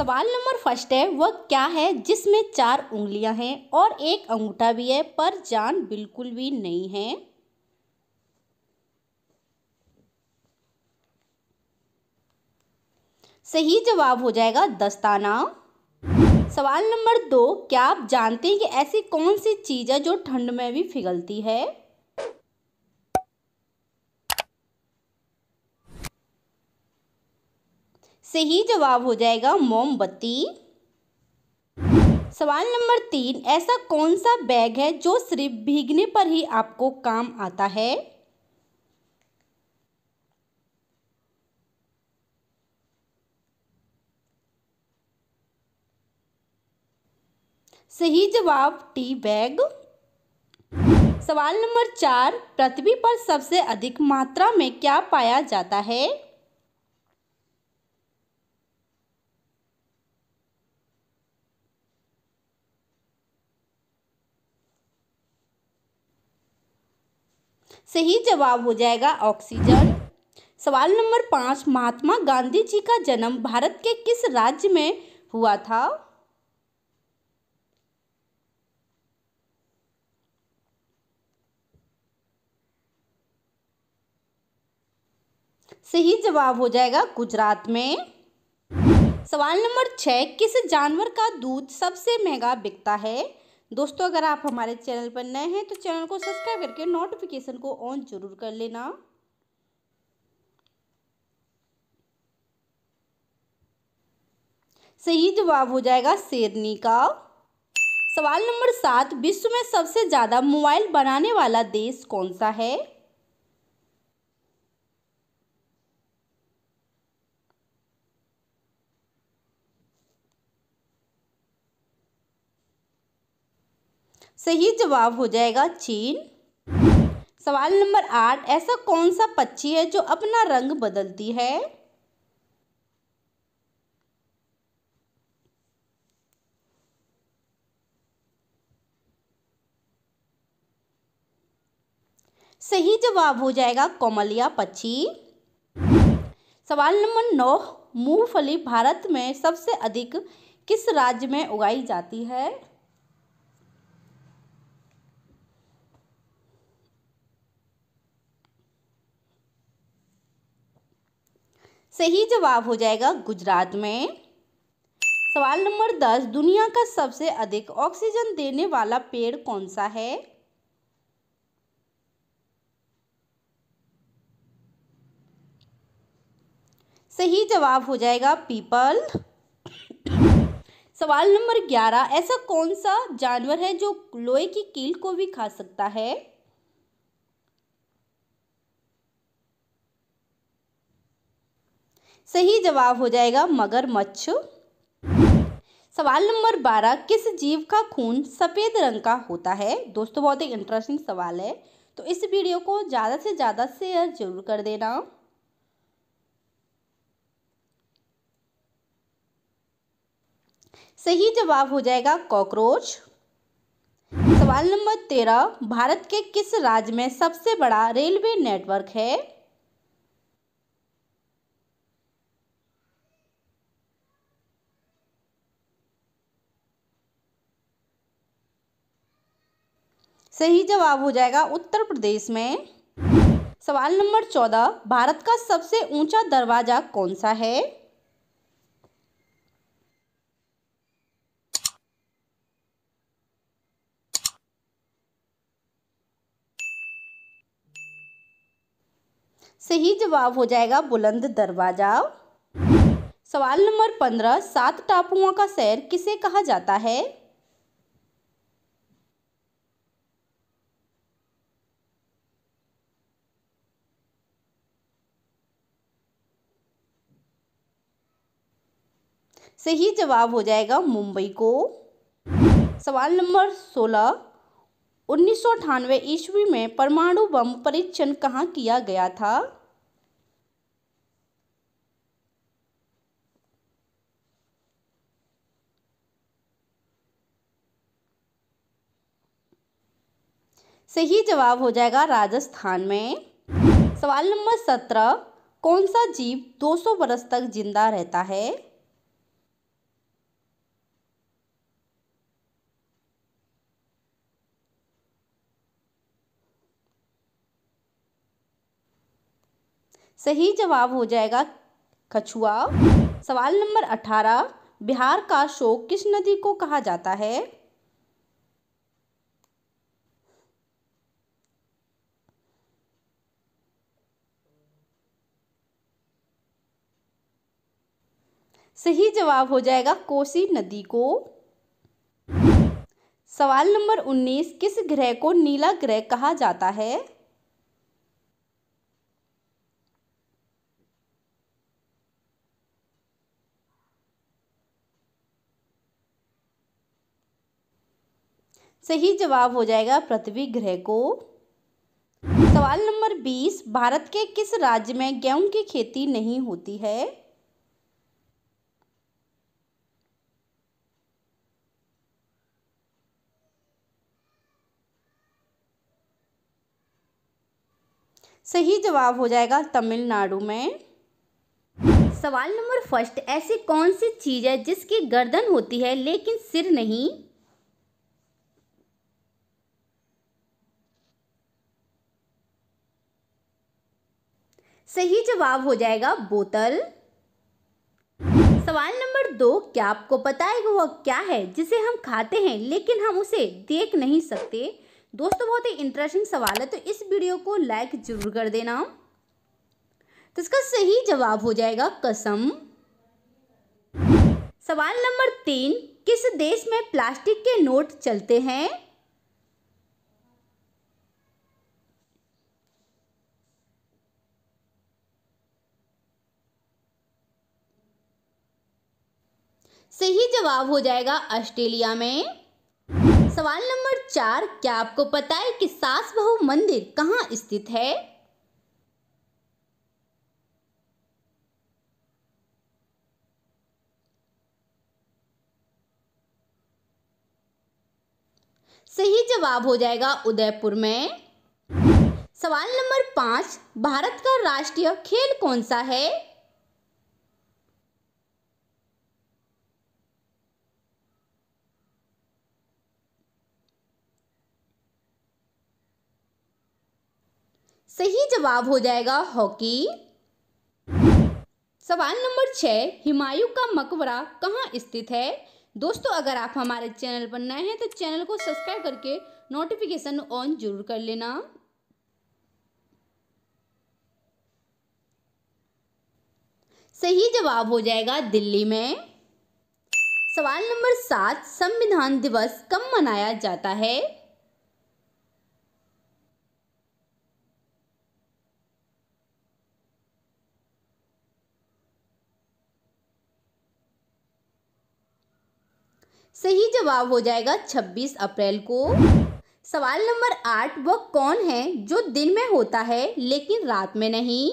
सवाल number first है वह क्या है जिसमें चार उंगलियां हैं और एक अंगूठा भी है पर जान बिल्कुल भी नहीं है सही जवाब हो जाएगा दस्ताना सवाल नंबर दो क्या आप जानते हैं कि ऐसी कौन सी चीज़ है जो ठंड में भी फिगलती है सही जवाब हो जाएगा मोमबत्ती सवाल नंबर तीन ऐसा कौन सा बैग है जो सिर्फ भीगने पर ही आपको काम आता है सही जवाब टी बैग सवाल नंबर चार पृथ्वी पर सबसे अधिक मात्रा में क्या पाया जाता है सही जवाब हो जाएगा ऑक्सीजन सवाल नंबर पाँच महात्मा गांधी जी का जन्म भारत के किस राज्य में हुआ था सही जवाब हो जाएगा गुजरात में सवाल नंबर छः किस जानवर का दूध सबसे महंगा बिकता है दोस्तों अगर आप हमारे चैनल पर नए हैं तो चैनल को सब्सक्राइब करके नोटिफिकेशन को ऑन जरूर कर लेना सही जवाब हो जाएगा शेरनी का सवाल नंबर सात विश्व में सबसे ज़्यादा मोबाइल बनाने वाला देश कौन सा है सही जवाब हो जाएगा चीन सवाल नंबर आठ ऐसा कौन सा पक्षी है जो अपना रंग बदलती है सही जवाब हो जाएगा कोमलिया पक्षी सवाल नंबर नौ मूंगफली भारत में सबसे अधिक किस राज्य में उगाई जाती है सही जवाब हो जाएगा गुजरात में सवाल नंबर दस दुनिया का सबसे अधिक ऑक्सीजन देने वाला पेड़ कौन सा है सही जवाब हो जाएगा पीपल सवाल नंबर ग्यारह ऐसा कौन सा जानवर है जो लोहे की कील को भी खा सकता है सही जवाब हो जाएगा मगरमच्छ सवाल नंबर बारह किस जीव का खून सफ़ेद रंग का होता है दोस्तों बहुत ही इंटरेस्टिंग सवाल है तो इस वीडियो को ज़्यादा से ज़्यादा शेयर जरूर कर देना सही जवाब हो जाएगा कॉकरोच सवाल नंबर तेरह भारत के किस राज्य में सबसे बड़ा रेलवे नेटवर्क है सही जवाब हो जाएगा उत्तर प्रदेश में सवाल नंबर चौदह भारत का सबसे ऊंचा दरवाजा कौन सा है सही जवाब हो जाएगा बुलंद दरवाजा सवाल नंबर पंद्रह सात टापुओं का शहर किसे कहा जाता है सही जवाब हो जाएगा मुंबई को सवाल नंबर सोलह उन्नीस सौ अठानवे ईस्वी में परमाणु बम परीक्षण कहाँ किया गया था सही जवाब हो जाएगा राजस्थान में सवाल नंबर सत्रह कौन सा जीव 200 बरस तक जिंदा रहता है सही जवाब हो जाएगा कछुआ सवाल नंबर अठारह बिहार का शोक किस नदी को कहा जाता है सही जवाब हो जाएगा कोसी नदी को सवाल नंबर उन्नीस किस ग्रह को नीला ग्रह कहा जाता है सही जवाब हो जाएगा पृथ्वी ग्रह को सवाल नंबर बीस भारत के किस राज्य में गेहूं की खेती नहीं होती है सही जवाब हो जाएगा तमिलनाडु में सवाल नंबर फर्स्ट ऐसी कौन सी चीज़ है जिसकी गर्दन होती है लेकिन सिर नहीं सही जवाब हो जाएगा बोतल सवाल नंबर दो क्या आपको पता है कि वह क्या है जिसे हम खाते हैं लेकिन हम उसे देख नहीं सकते दोस्तों बहुत ही इंटरेस्टिंग सवाल है तो इस वीडियो को लाइक जरूर कर देना तो इसका सही जवाब हो जाएगा कसम सवाल नंबर तीन किस देश में प्लास्टिक के नोट चलते हैं सही जवाब हो जाएगा ऑस्ट्रेलिया में सवाल नंबर चार क्या आपको पता है कि सास बहु मंदिर कहाँ स्थित है सही जवाब हो जाएगा उदयपुर में सवाल नंबर पांच भारत का राष्ट्रीय खेल कौन सा है सही जवाब हो जाएगा हॉकी सवाल नंबर छः हिमायू का मकबरा कहाँ स्थित है दोस्तों अगर आप हमारे चैनल पर नए हैं तो चैनल को सब्सक्राइब करके नोटिफिकेशन ऑन जरूर कर लेना सही जवाब हो जाएगा दिल्ली में सवाल नंबर सात संविधान दिवस कब मनाया जाता है सही जवाब हो जाएगा 26 अप्रैल को सवाल नंबर आठ वह कौन है जो दिन में होता है लेकिन रात में नहीं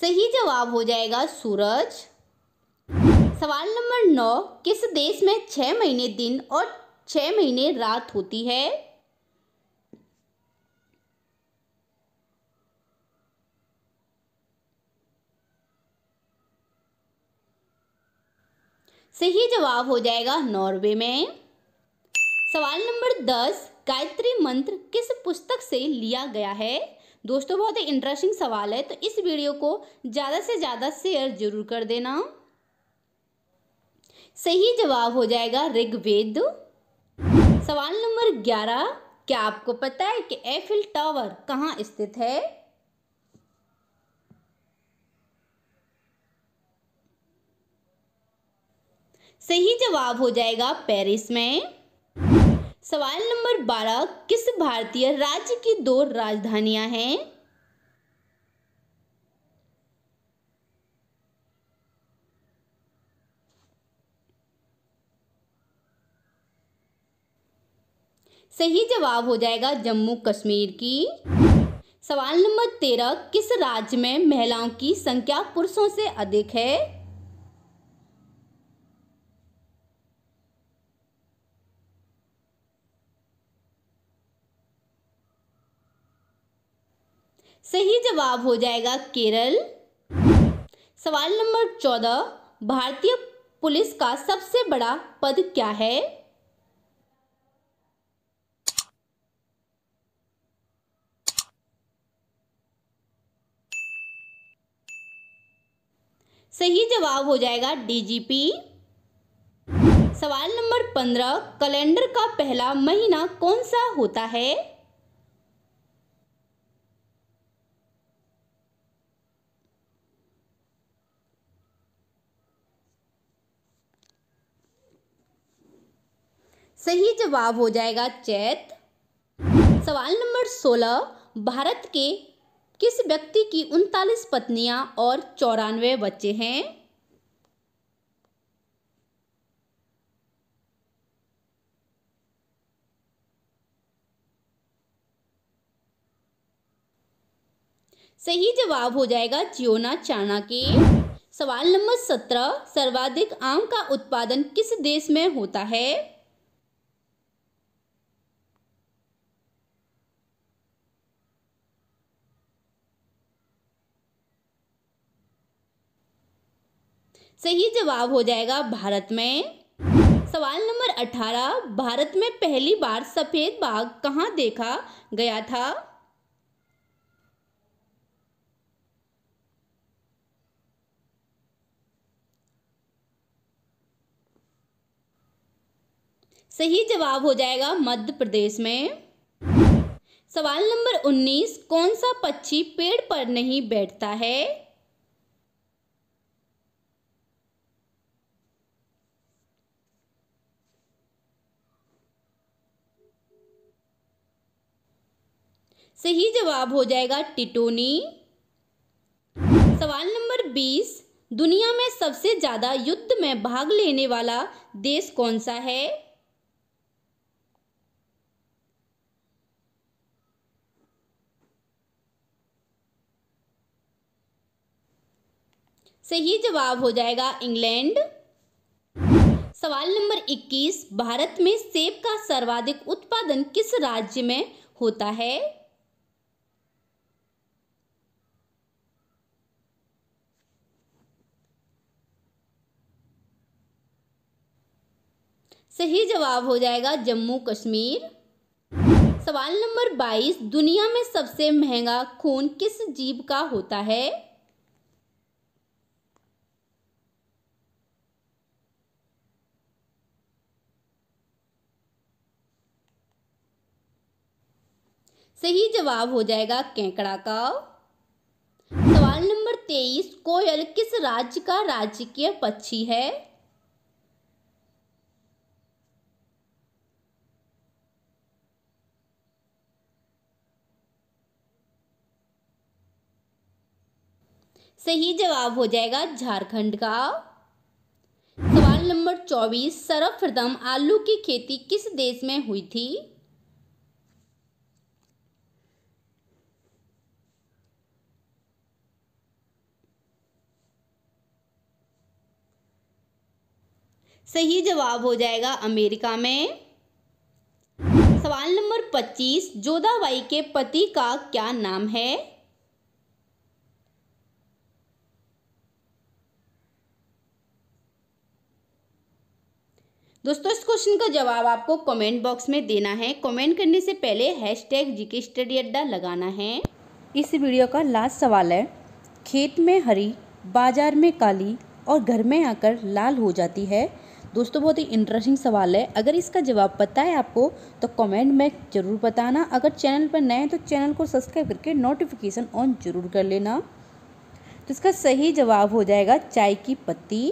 सही जवाब हो जाएगा सूरज सवाल नंबर नौ किस देश में छह महीने दिन और छह महीने रात होती है सही जवाब हो जाएगा नॉर्वे में सवाल नंबर दस गायत्री मंत्र किस पुस्तक से लिया गया है दोस्तों बहुत ही इंटरेस्टिंग सवाल है तो इस वीडियो को ज़्यादा से ज़्यादा शेयर जरूर कर देना सही जवाब हो जाएगा ऋग्वेद सवाल नंबर ग्यारह क्या आपको पता है कि एफिल टावर कहाँ स्थित है सही जवाब हो जाएगा पेरिस में सवाल नंबर बारह किस भारतीय राज्य की दो राजधानियां हैं सही जवाब हो जाएगा जम्मू कश्मीर की सवाल नंबर तेरह किस राज्य में महिलाओं की संख्या पुरुषों से अधिक है सही जवाब हो जाएगा केरल सवाल नंबर चौदह भारतीय पुलिस का सबसे बड़ा पद क्या है सही जवाब हो जाएगा डीजीपी सवाल नंबर पंद्रह कैलेंडर का पहला महीना कौन सा होता है सही जवाब हो जाएगा चैत सवाल नंबर सोलह भारत के किस व्यक्ति की उनतालीस पत्नियां और चौरानवे बच्चे हैं सही जवाब हो जाएगा जियोना चाणा के सवाल नंबर सत्रह सर्वाधिक आम का उत्पादन किस देश में होता है सही जवाब हो जाएगा भारत में सवाल नंबर 18 भारत में पहली बार सफेद बाघ कहाँ देखा गया था सही जवाब हो जाएगा मध्य प्रदेश में सवाल नंबर 19 कौन सा पक्षी पेड़ पर नहीं बैठता है सही जवाब हो जाएगा टिटोनी सवाल नंबर बीस दुनिया में सबसे ज़्यादा युद्ध में भाग लेने वाला देश कौन सा है सही जवाब हो जाएगा इंग्लैंड सवाल नंबर 21 भारत में सेब का सर्वाधिक उत्पादन किस राज्य में होता है सही जवाब हो जाएगा जम्मू कश्मीर सवाल नंबर 22 दुनिया में सबसे महंगा खून किस जीव का होता है सही जवाब हो जाएगा केकड़ा का सवाल नंबर तेईस कोयल किस राज्य का राजकीय पक्षी है सही जवाब हो जाएगा झारखंड का सवाल नंबर चौबीस सर्वप्रथम आलू की खेती किस देश में हुई थी सही जवाब हो जाएगा अमेरिका में सवाल नंबर पच्चीस जोधाबाई के पति का क्या नाम है दोस्तों इस क्वेश्चन का जवाब आपको कमेंट बॉक्स में देना है कमेंट करने से पहले हैश टैग जीके स्टडी अड्डा लगाना है इस वीडियो का लास्ट सवाल है खेत में हरी बाजार में काली और घर में आकर लाल हो जाती है दोस्तों बहुत ही इंटरेस्टिंग सवाल है अगर इसका जवाब पता है आपको तो कमेंट में ज़रूर बताना अगर चैनल पर नए हैं तो चैनल को सब्सक्राइब करके नोटिफिकेशन ऑन जरूर कर लेना तो इसका सही जवाब हो जाएगा चाय की पत्ती